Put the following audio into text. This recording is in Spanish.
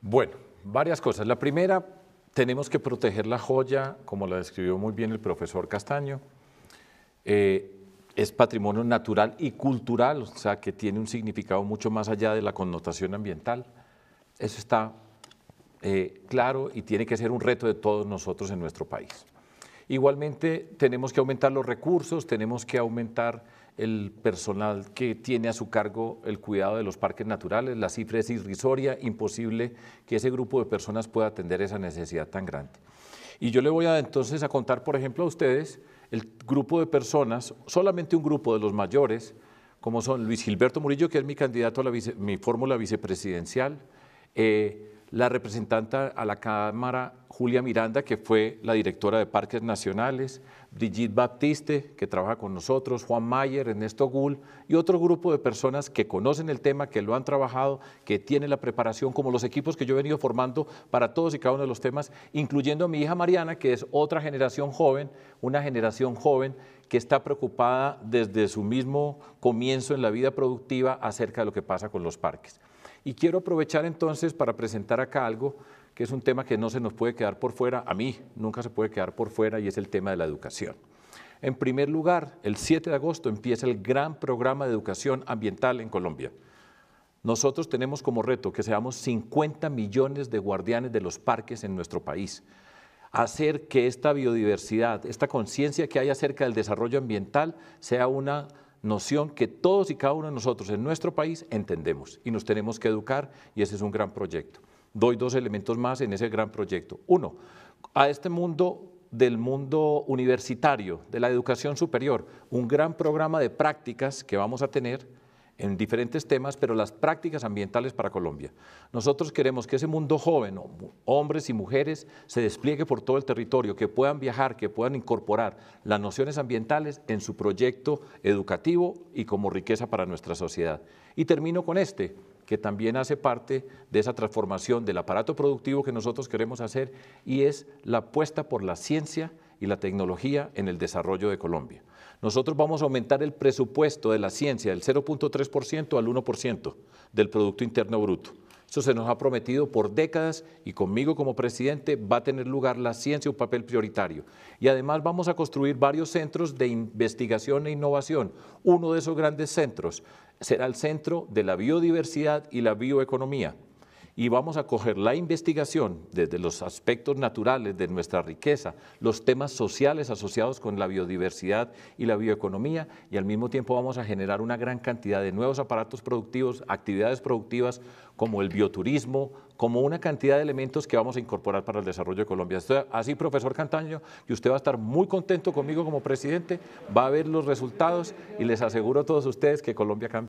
Bueno, varias cosas. La primera, tenemos que proteger la joya, como la describió muy bien el profesor Castaño. Eh, es patrimonio natural y cultural, o sea, que tiene un significado mucho más allá de la connotación ambiental. Eso está eh, claro y tiene que ser un reto de todos nosotros en nuestro país. Igualmente, tenemos que aumentar los recursos, tenemos que aumentar el personal que tiene a su cargo el cuidado de los parques naturales. La cifra es irrisoria, imposible que ese grupo de personas pueda atender esa necesidad tan grande. Y yo le voy a entonces a contar, por ejemplo, a ustedes el grupo de personas, solamente un grupo de los mayores, como son Luis Gilberto Murillo, que es mi candidato a la mi fórmula vicepresidencial, eh, la representante a la Cámara Julia Miranda, que fue la directora de Parques Nacionales, Brigitte Baptiste, que trabaja con nosotros, Juan Mayer, Ernesto Gull y otro grupo de personas que conocen el tema, que lo han trabajado, que tienen la preparación, como los equipos que yo he venido formando para todos y cada uno de los temas, incluyendo a mi hija Mariana, que es otra generación joven, una generación joven que está preocupada desde su mismo comienzo en la vida productiva acerca de lo que pasa con los parques. Y quiero aprovechar entonces para presentar acá algo que es un tema que no se nos puede quedar por fuera, a mí nunca se puede quedar por fuera, y es el tema de la educación. En primer lugar, el 7 de agosto empieza el gran programa de educación ambiental en Colombia. Nosotros tenemos como reto que seamos 50 millones de guardianes de los parques en nuestro país. Hacer que esta biodiversidad, esta conciencia que hay acerca del desarrollo ambiental sea una noción que todos y cada uno de nosotros en nuestro país entendemos y nos tenemos que educar y ese es un gran proyecto doy dos elementos más en ese gran proyecto. Uno, a este mundo del mundo universitario, de la educación superior, un gran programa de prácticas que vamos a tener en diferentes temas, pero las prácticas ambientales para Colombia. Nosotros queremos que ese mundo joven, hombres y mujeres, se despliegue por todo el territorio, que puedan viajar, que puedan incorporar las nociones ambientales en su proyecto educativo y como riqueza para nuestra sociedad. Y termino con este, que también hace parte de esa transformación del aparato productivo que nosotros queremos hacer y es la apuesta por la ciencia y la tecnología en el desarrollo de Colombia. Nosotros vamos a aumentar el presupuesto de la ciencia del 0.3% al 1% del Producto Interno Bruto. Eso se nos ha prometido por décadas y conmigo como presidente va a tener lugar la ciencia un papel prioritario. Y además vamos a construir varios centros de investigación e innovación. Uno de esos grandes centros será el Centro de la Biodiversidad y la Bioeconomía y vamos a coger la investigación desde los aspectos naturales de nuestra riqueza, los temas sociales asociados con la biodiversidad y la bioeconomía y al mismo tiempo vamos a generar una gran cantidad de nuevos aparatos productivos, actividades productivas como el bioturismo, como una cantidad de elementos que vamos a incorporar para el desarrollo de Colombia. así, profesor Cantaño, y usted va a estar muy contento conmigo como presidente, va a ver los resultados y les aseguro a todos ustedes que Colombia cambia.